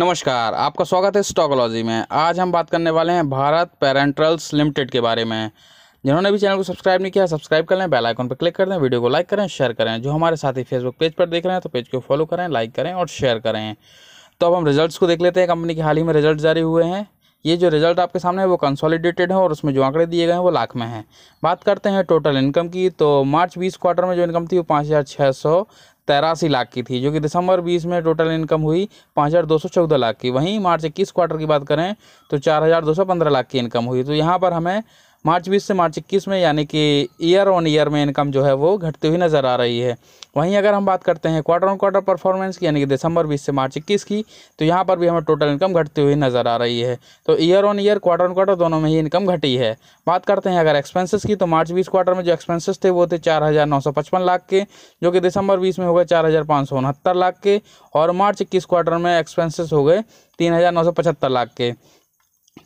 नमस्कार आपका स्वागत है स्टॉकोलॉजी में आज हम बात करने वाले हैं भारत पेरेंट्रल्स लिमिटेड के बारे में जिन्होंने भी चैनल को सब्सक्राइब नहीं किया सब्सक्राइब कर लें बेल आइकन पर क्लिक कर दें वीडियो को लाइक करें शेयर करें जो हमारे साथी फेसबुक पेज पर देख रहे हैं तो पेज को फॉलो करें लाइक करें और शेयर करें तो अब हम रिजल्ट्स को देख लेते हैं कंपनी के हाल ही में रिजल्ट जारी हुए हैं ये जो रिज़ल्ट आपके सामने है वो कंसोलिडेटेड है और उसमें जो आंकड़े दिए गए हैं वो लाख में हैं बात करते हैं टोटल इनकम की तो मार्च बीस क्वार्टर में जो इनकम थी वो पाँच हज़ार छः सौ तेरासी लाख की थी जो कि दिसंबर 20 में टोटल इनकम हुई पाँच हज़ार दो सौ चौदह लाख की वहीं मार्च इक्कीस क्वार्टर की बात करें तो चार हज़ार दो सौ पंद्रह लाख की इनकम हुई तो यहाँ पर हमें मार्च बीस से मार्च इक्कीस में यानी कि ईयर ऑन ईयर में इनकम जो है वो घटती हुई नज़र आ रही है वहीं अगर हम बात करते हैं क्वार्टर ऑन क्वार्टर परफॉर्मेंस की यानी कि दिसंबर बीस से मार्च इक्कीस की तो यहाँ पर भी हमें टोटल इनकम घटती हुई नज़र आ रही है तो year on year quarter on quarter दोनों में ही इनकम घटी है बात करते हैं अगर एक्सपेंसेस की तो मार्च बीस क्वार्टर में जो एक्सपेंसेस थे वो थे चार लाख के जो कि दिसंबर बीस में हो गए चार लाख के और मार्च इक्कीस क्वार्टर में एक्सपेंसेस हो गए तीन लाख के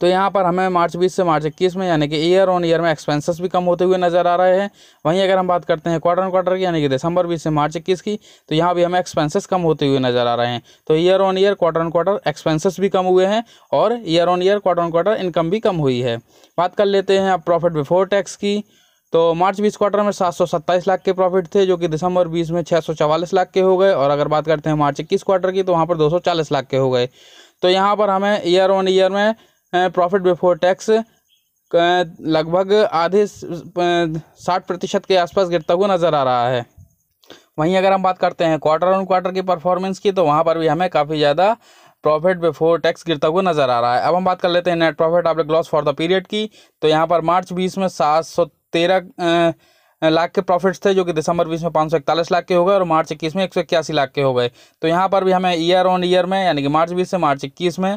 तो यहाँ पर हमें मार्च बीस से मार्च इक्कीस में यानी कि ईयर ऑन ईयर में एक्सपेंसेस भी कम होते हुए नजर आ रहे हैं वहीं अगर हम बात करते हैं क्वार्टर ऑन क्वार्टर की यानी कि दिसंबर बीस से मार्च इक्कीस की तो यहाँ भी हमें एक्सपेंसेस कम होते हुए नजर आ रहे हैं तो year on year quarter on quarter expenses भी कम हुए हैं और year on year quarter on quarter income भी कम हुई है बात कर लेते हैं अब प्रॉफिट बिफोर टैक्स की तो मार्च बीस क्वार्टर में सात सौ सत्ताईस लाख के प्रॉफिट थे जो कि दिसंबर बीस में छः सौ चवालीस लाख के हो गए और अगर बात करते हैं मार्च इक्कीस क्वार्टर की तो वहाँ पर दो सौ चालीस लाख के हो गए तो यहाँ पर हमें ईयर ऑन ईयर में प्रॉफिट बिफोर टैक्स लगभग आधे साठ प्रतिशत के आसपास गिरता हुआ नज़र आ रहा है वहीं अगर हम बात करते हैं क्वार्टर ऑन क्वार्टर की परफॉर्मेंस की तो वहाँ पर भी हमें काफ़ी ज़्यादा प्रॉफिट बिफोर टैक्स गिरता हुआ नज़र आ रहा है अब हम बात कर लेते हैं नेट प्रॉफिट आप लॉस फॉर द पीरियड की तो यहाँ पर मार्च बीस में सात सौ तेरह लाख के प्रॉफिट्स थे जो कि दिसंबर बीस में पाँच सौ इकतालीस लाख के हो गए और मार्च इक्कीस में एक सौ इक्यासी लाख के हो गए तो यहाँ पर भी हमें ईयर ऑन ईयर में यानी कि मार्च बीस से मार्च इक्कीस में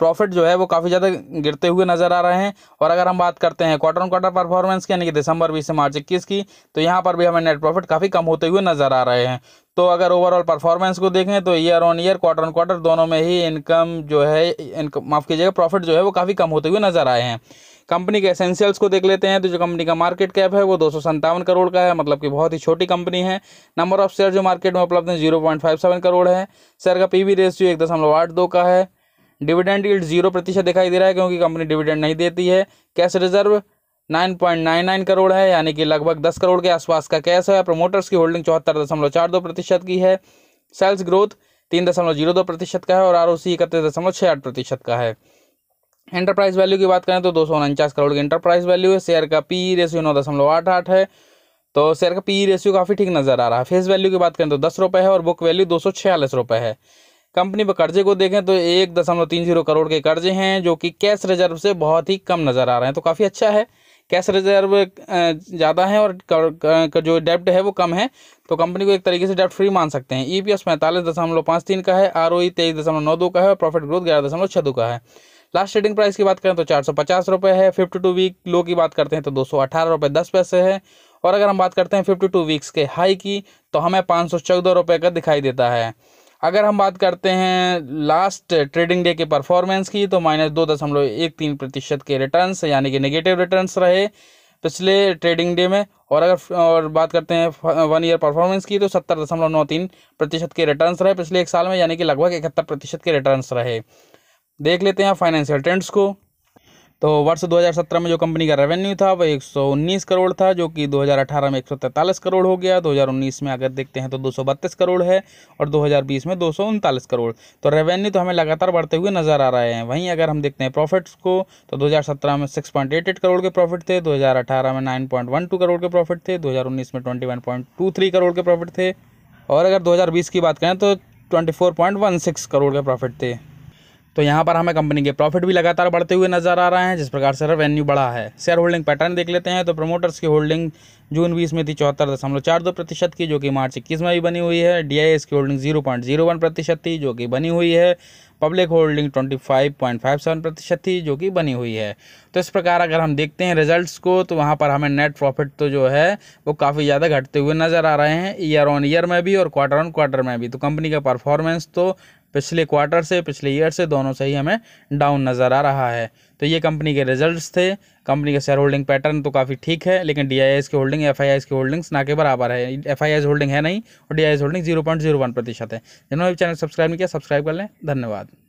प्रॉफिट जो है वो काफ़ी ज़्यादा गिरते हुए नज़र आ रहे हैं और अगर हम बात करते हैं क्वार्टर ऑन क्वार्टर परफॉर्मेंस की यानी कि दिसंबर बीस से मार्च इक्कीस की तो यहाँ पर भी हमें नेट प्रॉफिट काफ़ी कम होते हुए नज़र आ रहे हैं तो अगर ओवरऑल परफॉर्मेंस को देखें तो year on year quarter on quarter दोनों में ही इनकम जो है इनकम माफ़ कीजिएगा प्रॉफिट जो है वो काफ़ी कम होते हुए नज़र आए हैं कंपनी के एसेंशियल्स को देख लेते हैं तो जो कंपनी का मार्केट कैप है वो दो करोड़ का है मतलब कि बहुत ही छोटी कंपनी है नंबर ऑफ शेयर जो मार्केट में उपलब्ध है zero point five seven crore है शेयर का पी वी रेशियो एक दशमलव आठ दो का है डिविडेंड यील्ड जीरो प्रतिशत दिखाई दे रहा है क्योंकि कंपनी डिविडेंड नहीं देती है कैश रिजर्व 9.99 करोड़ है यानी कि लगभग 10 करोड़ के आसपास का कैश है प्रमोटर्स की होल्डिंग चौहत्तर दशमलव चार दो प्रतिशत की है सेल्स ग्रोथ तीन दशमलव जीरो दो प्रतिशत का है और आर ओ सी इकतीस दशमलव छः आठ प्रतिशत का है एंटरप्राइज वैल्यू की बात करें तो दो सौ उनचास करोड़ की एंटरप्राइज वैल्यू है शेयर का पी रेशियो नौ दशमलव आठ आठ है तो शेयर का पी रेशियो काफ़ी ठीक नज़र आ रहा है फेस वैल्यू की बात करें तो दस रुपये है और बुक वैल्यू दो सौ छियालीस रुपये है कंपनी पर कर्जे को देखें तो एक दशमलव तीन जीरो करोड़ के कर्जे हैं जो कि कैश रिजर्व से बहुत ही कम नज़र आ रहे हैं तो काफ़ी अच्छा है कैश रिजर्व ज़्यादा है और जो डेप्ट है वो कम है तो कंपनी को एक तरीके से डेप्ट फ्री मान सकते हैं ई पी एस पैंतालीस दशमलव पाँच तीन का है आर ओ ई तेईस दशमलव नौ दो का है और प्रॉफिट ग्रोथ ग्यारह दशमलव छः दो का है लास्ट ट्रेडिंग प्राइस की बात करें तो चार सौ पचास रुपये है फिफ्टी टू वीक लो की बात करते हैं तो दो सौ अठारह रुपये दस पैसे है और अगर हम बात करते हैं फिफ्टी टू वीक्स के हाई की तो हमें पाँच सौ चौदह रुपये का दिखाई देता है अगर हम बात करते हैं लास्ट ट्रेडिंग डे के परफॉर्मेंस की तो माइनस दो दशमलव एक तीन प्रतिशत के रिटर्न्स यानी कि नेगेटिव रिटर्न्स रहे पिछले ट्रेडिंग डे में और अगर और बात करते हैं वन ईयर परफॉर्मेंस की तो सत्तर दशमलव नौ तीन प्रतिशत के रिटर्न्स रहे पिछले एक साल में यानी कि लगभग इकहत्तर प्रतिशत के रिटर्न्स रहे देख लेते हैं फाइनेंशियल ट्रेंड्स को तो वर्ष 2017 में जो कंपनी का रेवेन्यू था वह 119 करोड़ था जो कि 2018 में एक करोड़ हो गया 2019 में अगर देखते हैं तो दो करोड़ है और 2020 में दो करोड़ तो रेवेन्यू तो हमें लगातार बढ़ते हुए नज़र आ रहे हैं वहीं अगर हम देखते हैं प्रॉफिट्स को तो 2017 में 6.88 करोड़ के प्रॉफिट थे 2018 में 9.12 करोड़ के प्रॉफिट थे दो में ट्वेंटी करोड़ के प्रॉफिट थे और अगर दो की बात करें तो ट्वेंटी करोड़ के प्रॉफिट थे तो यहाँ पर हमें कंपनी के प्रॉफिट भी लगातार बढ़ते हुए नजर आ रहे हैं जिस प्रकार से रेवेन्यू बढ़ा है शेयर होल्डिंग पैटर्न देख लेते हैं तो प्रमोटर्स की होल्डिंग जून बीस में थी चौहत्तर दशमलव चार दो प्रतिशत की जो कि मार्च इक्कीस में भी बनी हुई है एस की holding zero point zero one प्रतिशत थी जो कि बनी हुई है public holding twenty five point five seven प्रतिशत थी जो कि बनी हुई है तो इस प्रकार अगर हम देखते हैं रिजल्ट्स को तो वहाँ पर हमें नेट प्रॉफिट तो जो है वो काफ़ी ज़्यादा घटते हुए नज़र आ रहे हैं ईयर ऑन ईयर में भी और क्वार्टर ऑन क्वार्टर में भी तो कंपनी का परफॉर्मेंस तो पिछले क्वार्टर से पिछले ईयर से दोनों से ही हमें डाउन नज़र आ रहा है तो ये कंपनी के रिजल्ट्स थे कंपनी का शेयर होल्डिंग पैटर्न तो काफ़ी ठीक है लेकिन डी की होल्डिंग एफ की होल्डिंग्स ना के बराबर है एफ होल्डिंग है नहीं और D holding zero point zero one प्रतिशत है जिन्होंने भी चैनल सब्सक्राइब नहीं किया सब्सक्राइब कर लें धन्यवाद